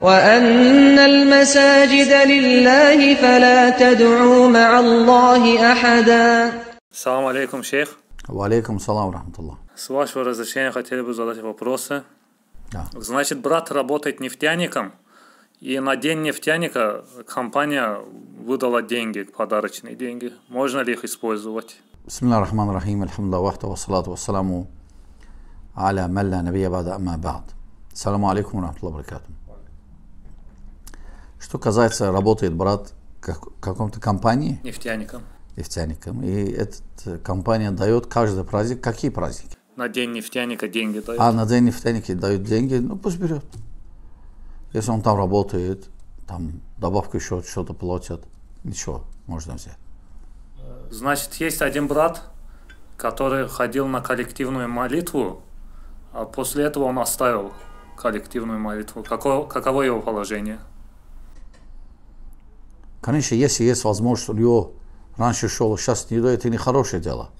وأن المساجد لله فلا تدعوا مع الله أحدا السلام عليكم شيخ وعليكم السلام ورحمة الله سواش разрешения хотели бы задать вопросы. Значит, брат работает нефтяником, и на день нефтяника компания выдала деньги, подарочные деньги. Можно ли их использовать? بسم الله الرحمن الرحيم الحمد لله وحده والصلاة والسلام على من نبي بعد أما بعد السلام عليكم ورحمة الله وبركاته Что касается, работает брат как, каком-то компании. Нефтяником. Нефтяником. И эта э, компания дает каждый праздник. Какие праздники? На день нефтяника деньги дают. А, на день нефтяника дают деньги, ну пусть берет. Если он там работает, там добавка еще что-то платят, ничего, можно взять. Значит, есть один брат, который ходил на коллективную молитву, а после этого он оставил коллективную молитву. Каково, каково его положение? Конечно, если есть возможность, у него раньше шел, сейчас не до, это не хорошее дело.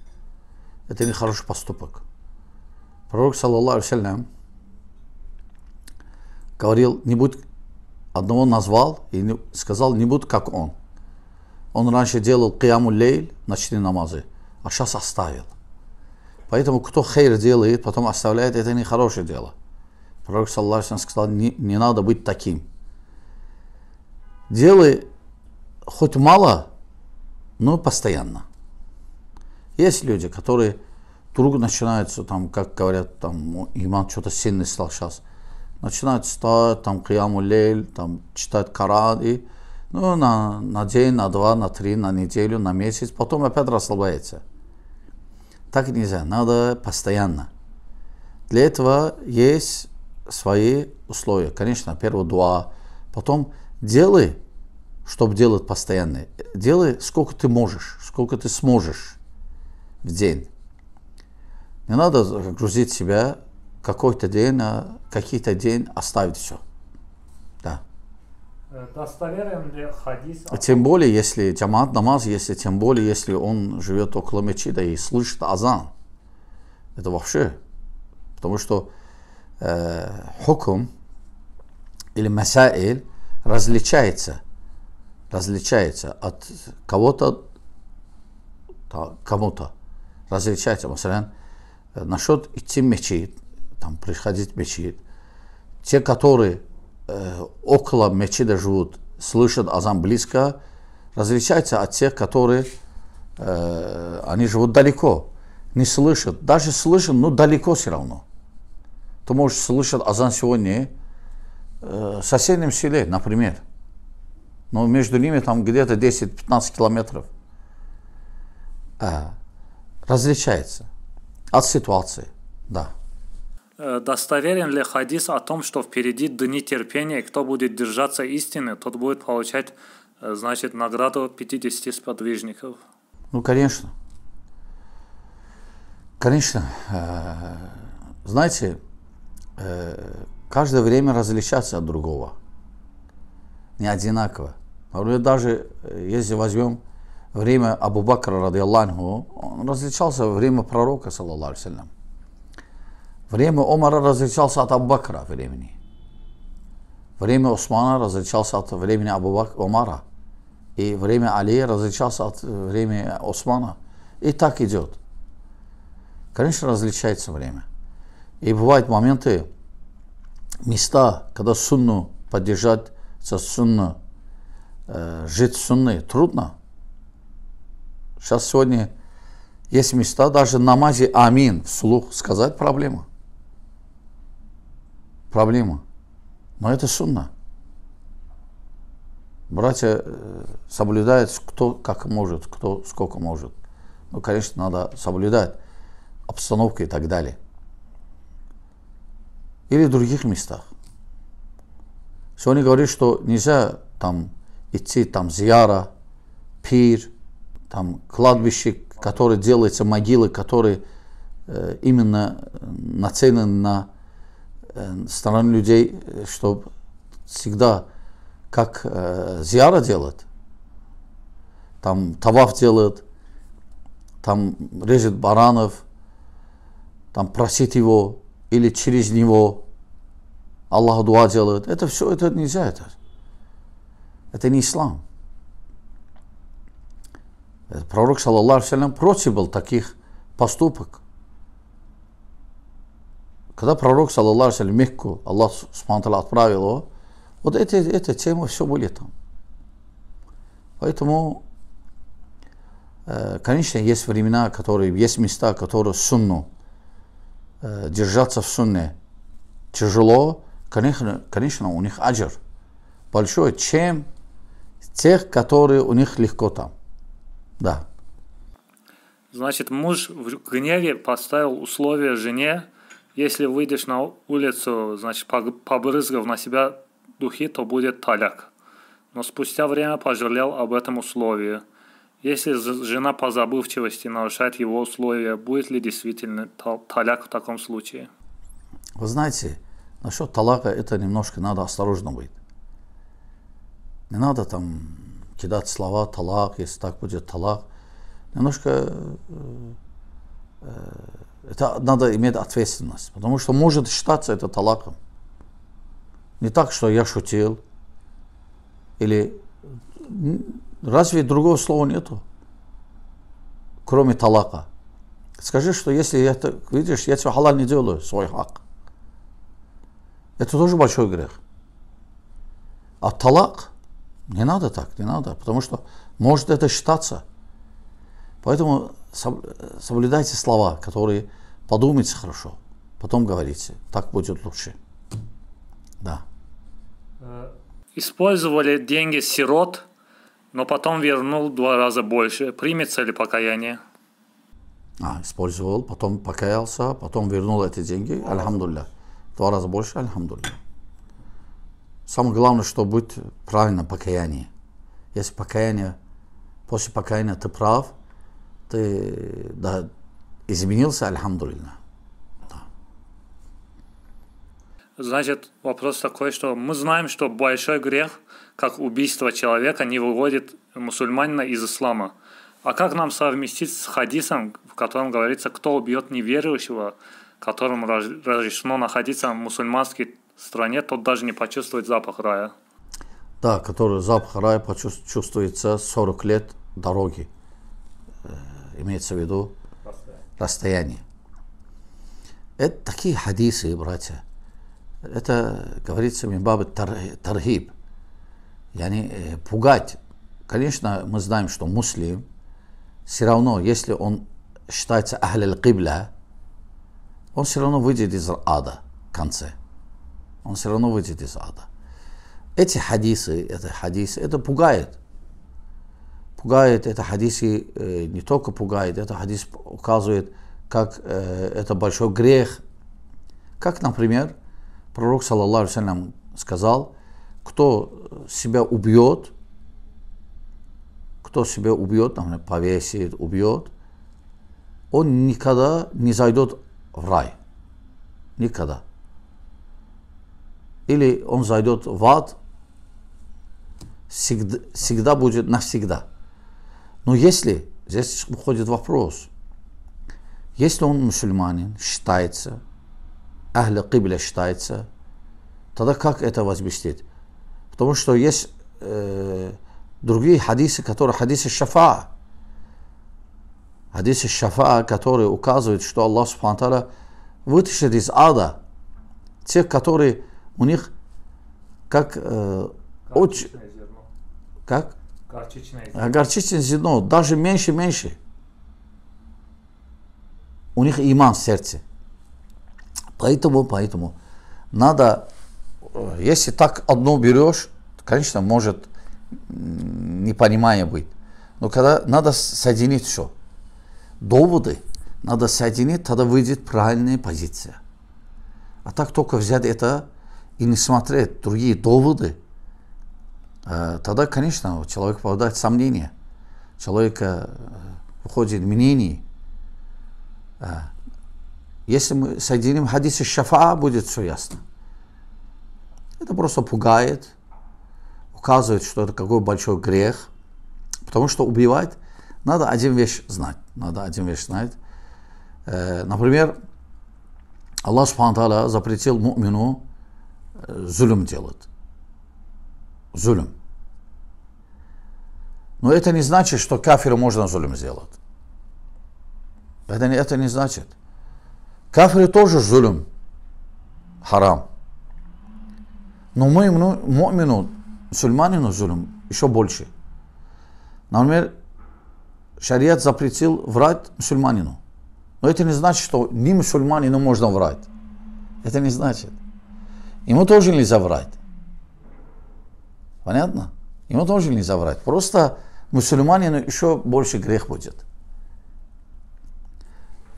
Это не хороший поступок. Пророк, саллаллаху алейхи говорил, не будь, одного назвал и сказал, не будь как он. Он раньше делал кияму лейль, ночные намазы, а сейчас оставил. Поэтому кто хейр делает, потом оставляет, это не хорошее дело. Пророк, саллаллаху саллаху сказал, не, не надо быть таким. Делай хоть мало, но постоянно. Есть люди, которые вдруг начинаются, там, как говорят, там, имам что-то сильный стал сейчас, начинают встать, там, кияму лель, там, читать Коран, и, ну, на, на день, на два, на три, на неделю, на месяц, потом опять расслабляется. Так нельзя, надо постоянно. Для этого есть свои условия. Конечно, первое дуа, потом делай чтобы делать постоянно. Делай сколько ты можешь, сколько ты сможешь в день. Не надо грузить себя какой-то день, а какие-то день оставить все. Да. Э, а тем более, если джамат намаз, если тем более, если он живет около мечети и слышит азан. Это вообще. Потому что э, хукум или масаиль различается – различается от кого-то кому-то. Различается, مثلا, э, насчет идти в там, приходить в Те, которые э, около мечети живут, слышат азам близко, различается от тех, которые э, они живут далеко, не слышат. Даже слышат, но далеко все равно. Ты можешь слышать азан сегодня э, в соседнем селе, например – но между ними там где-то 10-15 километров. Э, различается от ситуации, да. Э, достоверен ли хадис о том, что впереди дни терпения, кто будет держаться истины, тот будет получать, э, значит, награду 50 сподвижников? Ну, конечно. Конечно. Знаете, каждое время различаться от другого. Не одинаково. Например, даже если возьмем время Абу Бакра, ради Аллаху, он различался время пророка, саллаллаху алейсалям. Время Омара различался от Абу Бакра времени. Время Усмана различался от времени Абу Бак Омара. И время Али различался от э, времени Усмана. И так идет. Конечно, различается время. И бывают моменты, места, когда сунну поддержать, сунну Э, жить сунны трудно. Сейчас сегодня есть места даже намазе амин вслух сказать проблема. Проблема. Но это сунна. Братья э, соблюдают кто как может, кто сколько может. Ну, конечно, надо соблюдать обстановку и так далее. Или в других местах. Сегодня говорит, что нельзя там идти там зиара пир, там кладбище, которые делается могилы, которые э, именно э, нацелены на э, сторону людей, чтобы всегда как э, зияра делают, там таваф делают, там режет баранов, там просит его или через него Аллаху дуа делает. Это все, это нельзя это. Это не ислам. Пророк, саллаллаху алейхи против был таких поступок. Когда пророк, саллаллаху алейхи в Мекку, Аллах субхану отправил его, вот эти, эти темы все были там. Поэтому, конечно, есть времена, которые, есть места, которые сунну, э, держаться в сунне тяжело, конечно, конечно, у них аджир большой, чем тех, которые у них легко там. Да. Значит, муж в гневе поставил условие жене, если выйдешь на улицу, значит, побрызгав на себя духи, то будет таляк. Но спустя время пожалел об этом условии. Если жена по забывчивости нарушает его условия, будет ли действительно таляк в таком случае? Вы знаете, насчет талака это немножко надо осторожно быть. Не надо там кидать слова «талак», если так будет «талак». Немножко э, э, это надо иметь ответственность, потому что может считаться это талаком. Не так, что я шутил, или разве другого слова нету, кроме талака? Скажи, что если я так, видишь, я тебе халал не делаю, свой хак. Это тоже большой грех. А талак не надо так, не надо, потому что может это считаться. Поэтому соблюдайте слова, которые подумайте хорошо, потом говорите. Так будет лучше. Да. Э, использовали деньги сирот, но потом вернул два раза больше. Примется ли покаяние? А, использовал, потом покаялся, потом вернул эти деньги. Альхамдулля. Два раза больше, альхамдулля. Самое главное, что будет правильно покаяние. Если покаяние, после покаяния ты прав, ты да, изменился, альхамдулильно. Да. Значит, вопрос такой, что мы знаем, что большой грех, как убийство человека, не выводит мусульманина из ислама. А как нам совместить с хадисом, в котором говорится, кто убьет неверующего, которому разрешено находиться в мусульманский стране, тот даже не почувствует запах рая. Да, который запах рая почувствуется 40 лет дороги. Э, имеется в виду расстояние. Это такие хадисы, братья. Это говорится Мимбаб Тархиб. Yani, э, пугать. Конечно, мы знаем, что муслим, все равно, если он считается ахлил кибля, он все равно выйдет из ада в конце он все равно выйдет из ада. Эти хадисы, это хадисы, это пугает. Пугает, это хадисы э, не только пугает, это хадис указывает, как э, это большой грех. Как, например, пророк, саллаллаху алейхи сказал, кто себя убьет, кто себя убьет, например, повесит, убьет, он никогда не зайдет в рай. Никогда или он зайдет в ад, всегда, всегда будет навсегда. Но если, здесь выходит вопрос, если он мусульманин, считается, ахля кибля считается, тогда как это возместить? Потому что есть э, другие хадисы, которые хадисы шафа. Хадисы шафа, которые указывают, что Аллах Субхану вытащит из ада тех, которые у них как... Э, очень... Как? Горчичное зерно. А, горчичное зерно, даже меньше-меньше. У них иман в сердце. Поэтому, поэтому надо, э, если так одно берешь, конечно, может непонимание быть. Но когда надо соединить все, доводы надо соединить, тогда выйдет правильная позиция. А так только взять это и не смотреть другие доводы, э, тогда, конечно, человек попадает в сомнение. Человека выходит мнений. Э, если мы соединим хадисы шафа, будет все ясно. Это просто пугает, указывает, что это какой большой грех. Потому что убивать надо один вещь знать. Надо один вещь знать. Э, например, Аллах Субхану запретил мумину зулюм делают. Зулюм. Но это не значит, что кафиру можно зулюм сделать. Это не, это не значит. Кафиры тоже зулюм. Харам. Но мы, ну, мумину, сульманину зулюм еще больше. Например, шариат запретил врать мусульманину. Но это не значит, что не мусульманину можно врать. Это не значит. Ему тоже нельзя врать. Понятно? Ему тоже нельзя врать. Просто мусульманину еще больше грех будет.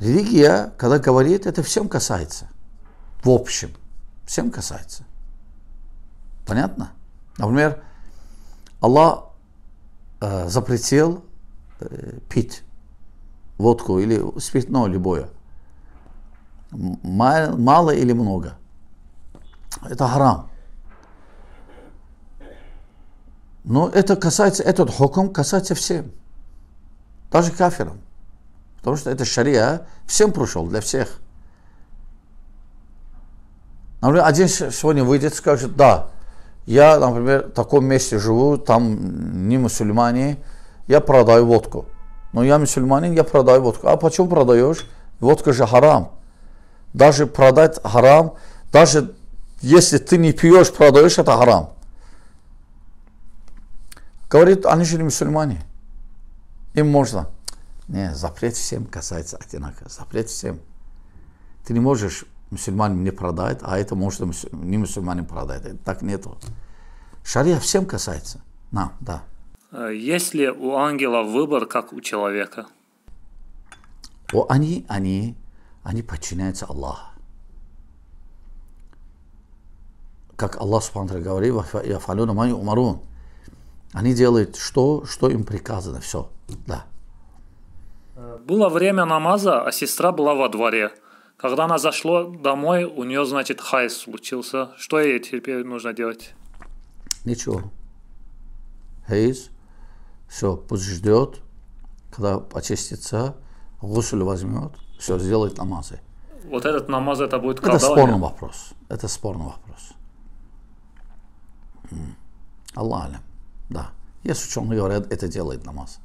Религия, когда говорит, это всем касается. В общем, всем касается. Понятно? Например, Аллах э, запретил э, пить водку или спиртное любое. Мало, мало или много это харам. Но это касается, этот хоком касается всем, даже кафирам. Потому что это шария всем прошел для всех. Например, один сегодня выйдет и скажет, да, я, например, в таком месте живу, там не мусульмане, я продаю водку. Но я мусульманин, я продаю водку. А почему продаешь? Водка же харам. Даже продать харам, даже если ты не пьешь, продаешь, это харам. Говорит, они же не мусульмане. Им можно. Не, запрет всем касается одинаково. Запрет всем. Ты не можешь мусульманин мне продает, а это может не мусульманин продает. так нету. Шария всем касается. Нам, да. А есть ли у ангела выбор, как у человека? О, они, они, они подчиняются Аллаху. как Аллах Субхану говорит, «Яфалюна май умарун». Они делают что, что им приказано, все, да. Было время намаза, а сестра была во дворе. Когда она зашла домой, у нее, значит, хайс случился. Что ей теперь нужно делать? Ничего. Хайс. Все, пусть ждет, когда почистится, гусуль возьмет, все, сделает намазы. Вот этот намаз это будет кадаль? Это спорный вопрос. Это спорный вопрос. Аллах алям. Да. Есть ученые, говорят, это делает намаз.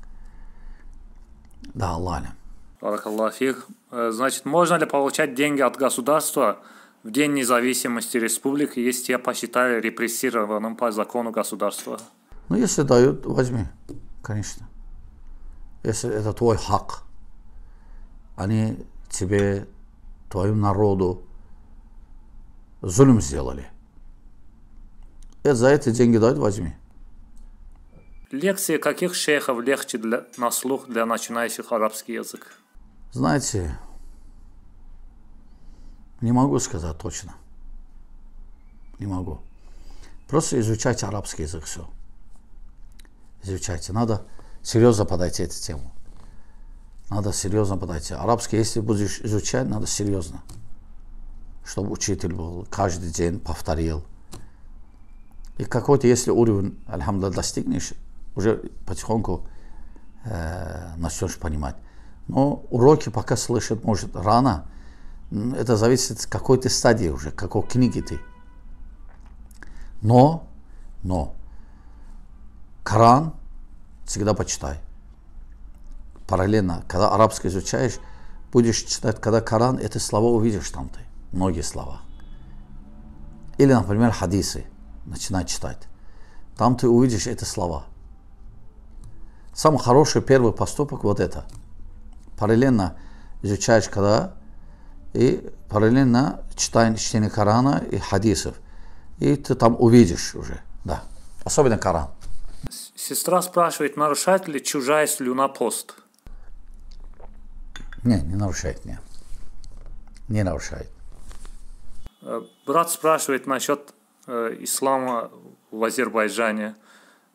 Да, Аллах алям. Баракаллахих. Э, значит, можно ли получать деньги от государства в День независимости республики, если я посчитаю репрессированным по закону государства? Ну, если дают, возьми, конечно. Если это твой хак, они тебе, твоему народу зулюм сделали – это за эти деньги дать возьми. Лекции каких шейхов легче для, на слух для начинающих арабский язык? Знаете, не могу сказать точно. Не могу. Просто изучайте арабский язык все. Изучайте. Надо серьезно подойти этой тему. Надо серьезно подойти. Арабский, если будешь изучать, надо серьезно. Чтобы учитель был, каждый день повторил. И какой-то, если уровень, альхамда, достигнешь, уже потихоньку э, начнешь понимать. Но уроки пока слышать может рано. Это зависит от какой ты стадии уже, какой книги ты. Но, но, Коран всегда почитай. Параллельно, когда арабский изучаешь, будешь читать, когда Коран, это слова увидишь там ты, многие слова. Или, например, хадисы – начинай читать. Там ты увидишь эти слова. Самый хороший первый поступок вот это. Параллельно изучаешь когда и параллельно читаешь чтение Корана и хадисов. И ты там увидишь уже, да. Особенно Коран. Сестра спрашивает, нарушает ли чужая слюна пост? Не, не нарушает, не. Не нарушает. Э, брат спрашивает насчет Э, ислама в Азербайджане.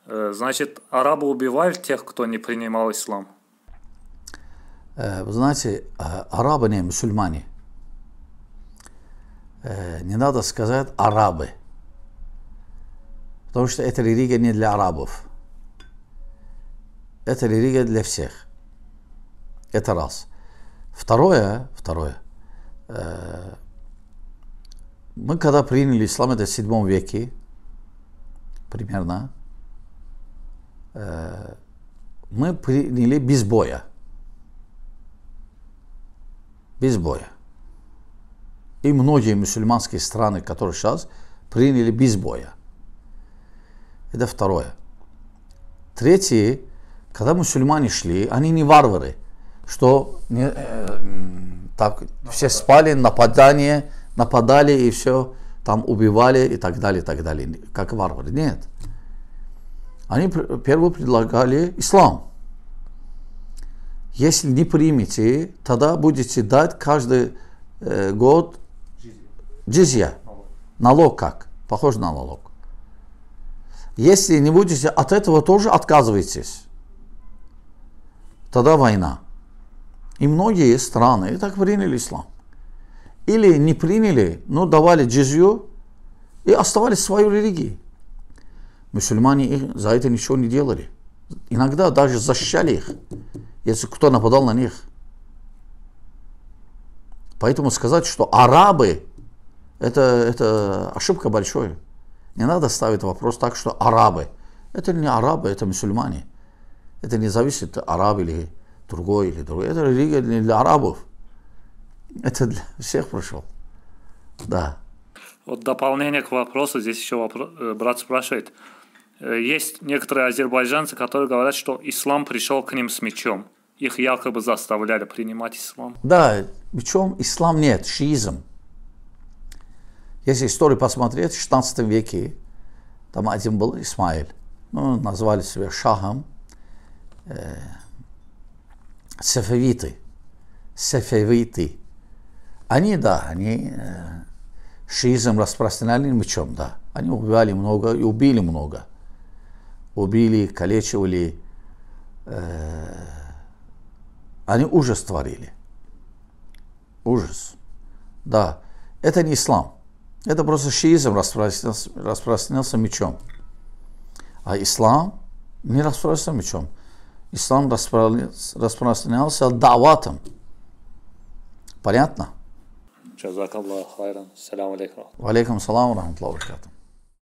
Э, значит, арабы убивали тех, кто не принимал ислам? Э, вы знаете, арабы не мусульмане. Не надо сказать арабы. Потому что эта религия не для арабов. Это религия для всех. Это раз. Второе, второе. Мы когда приняли ислам, это в 7 веке, примерно, э, мы приняли без боя. Без боя. И многие мусульманские страны, которые сейчас, приняли без боя. Это второе. Третье, когда мусульмане шли, они не варвары, что не, э, так, все спали, нападание, нападали и все, там убивали и так далее, и так далее, как варвары. Нет. Они первые предлагали ислам. Если не примете, тогда будете дать каждый э, год джизья. Налог. как? Похож на налог. Если не будете от этого тоже отказывайтесь, тогда война. И многие страны так приняли ислам или не приняли, но давали джизью и оставались в своей религии. Мусульмане их за это ничего не делали. Иногда даже защищали их, если кто нападал на них. Поэтому сказать, что арабы, это, это ошибка большая. Не надо ставить вопрос так, что арабы. Это не арабы, это мусульмане. Это не зависит араб или другой, или другой. Это религия для арабов. Это для всех прошел. Да. Вот дополнение к вопросу, здесь еще вопрос, э, брат спрашивает. Э, есть некоторые азербайджанцы, которые говорят, что ислам пришел к ним с мечом. Их якобы заставляли принимать ислам. Да, мечом ислам нет, шиизм. Если историю посмотреть, в 16 веке там один был Исмаиль. Ну, назвали себя Шахом. Э, сефевиты. Сефевиты. Они, да, они э, шиизм распространяли мечом, да. Они убивали много и убили много. Убили, калечивали, э, они ужас творили. Ужас. Да, это не ислам. Это просто шиизм распространялся, распространялся мечом. А ислам не распространялся мечом. Ислам распространялся даватом. Понятно? جزاك الله خيرا السلام عليكم وعليكم السلام ورحمة الله وبركاته